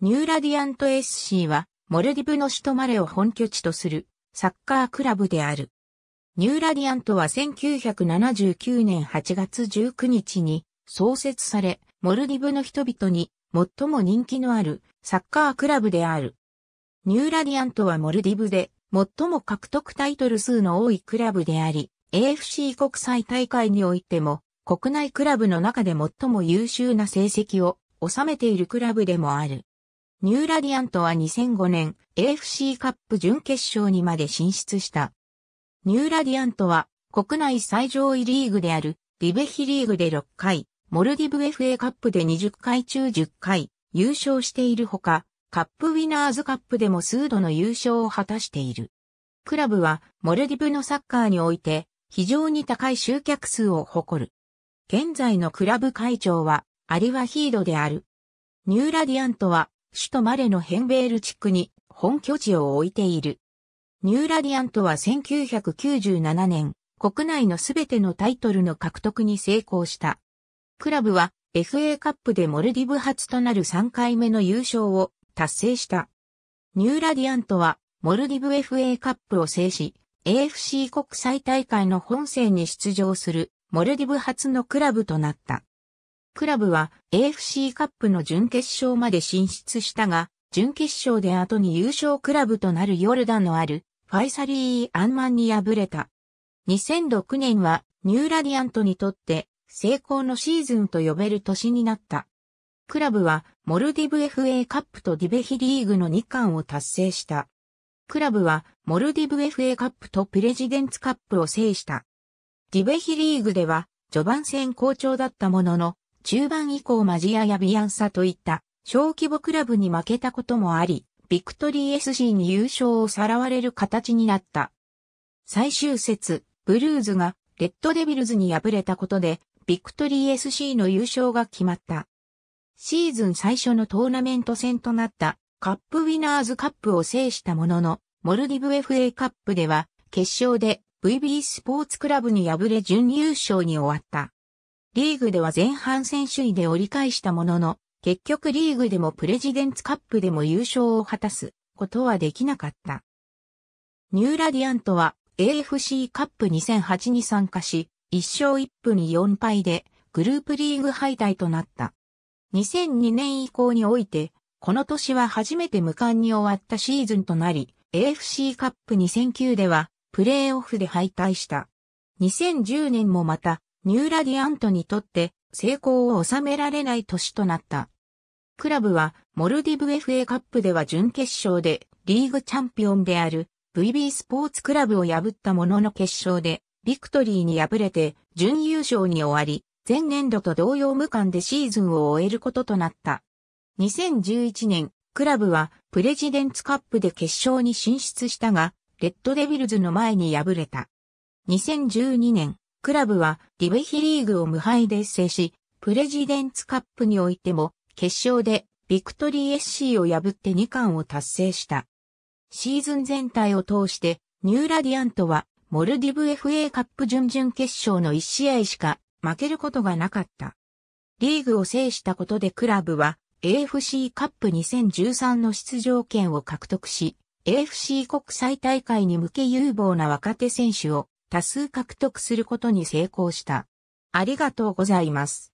ニューラディアント SC は、モルディブの首都マレを本拠地とするサッカークラブである。ニューラディアントは1979年8月19日に創設され、モルディブの人々に最も人気のあるサッカークラブである。ニューラディアントはモルディブで最も獲得タイトル数の多いクラブであり、AFC 国際大会においても国内クラブの中で最も優秀な成績を収めているクラブでもある。ニューラディアントは2005年 AFC カップ準決勝にまで進出した。ニューラディアントは国内最上位リーグであるリベヒリーグで6回、モルディブ FA カップで20回中10回優勝しているほか、カップウィナーズカップでも数度の優勝を果たしている。クラブはモルディブのサッカーにおいて非常に高い集客数を誇る。現在のクラブ会長はアリワヒードである。ニューラディアントは首都マレのヘンベール地区に本拠地を置いている。ニューラディアントは1997年、国内のすべてのタイトルの獲得に成功した。クラブは FA カップでモルディブ初となる3回目の優勝を達成した。ニューラディアントはモルディブ FA カップを制し、AFC 国際大会の本戦に出場するモルディブ初のクラブとなった。クラブは AFC カップの準決勝まで進出したが、準決勝で後に優勝クラブとなるヨルダンのあるファイサリー・アンマンに敗れた。2006年はニューラディアントにとって成功のシーズンと呼べる年になった。クラブはモルディブ FA カップとディベヒリーグの2冠を達成した。クラブはモルディブ FA カップとプレジデンツカップを制した。ディベヒリーグでは序盤戦好調だったものの中盤以降マジアやビアンサといった小規模クラブに負けたこともあり、ビクトリー SC に優勝をさらわれる形になった。最終節、ブルーズがレッドデビルズに敗れたことで、ビクトリー SC の優勝が決まった。シーズン最初のトーナメント戦となったカップウィナーズカップを制したものの、モルディブ FA カップでは決勝で VB スポーツクラブに敗れ準優勝に終わった。リーグでは前半戦首位で折り返したものの、結局リーグでもプレジデンツカップでも優勝を果たすことはできなかった。ニューラディアントは AFC カップ2008に参加し、1勝1分4敗でグループリーグ敗退となった。2002年以降において、この年は初めて無冠に終わったシーズンとなり、AFC カップ2009ではプレーオフで敗退した。2010年もまたニューラディアントにとって成功を収められない年となった。クラブはモルディブ FA カップでは準決勝でリーグチャンピオンである VB スポーツクラブを破ったものの決勝でビクトリーに敗れて準優勝に終わり、前年度と同様無冠でシーズンを終えることとなった。2011年、クラブはプレジデンツカップで決勝に進出したが、レッドデビルズの前に敗れた。2012年、クラブはディベヒリーグを無敗で制し、プレジデンツカップにおいても決勝でビクトリー SC を破って2冠を達成した。シーズン全体を通してニューラディアントはモルディブ FA カップ準々決勝の1試合しか負けることがなかった。リーグを制したことでクラブは AFC カップ2013の出場権を獲得し、AFC 国際大会に向け有望な若手選手を多数獲得することに成功した。ありがとうございます。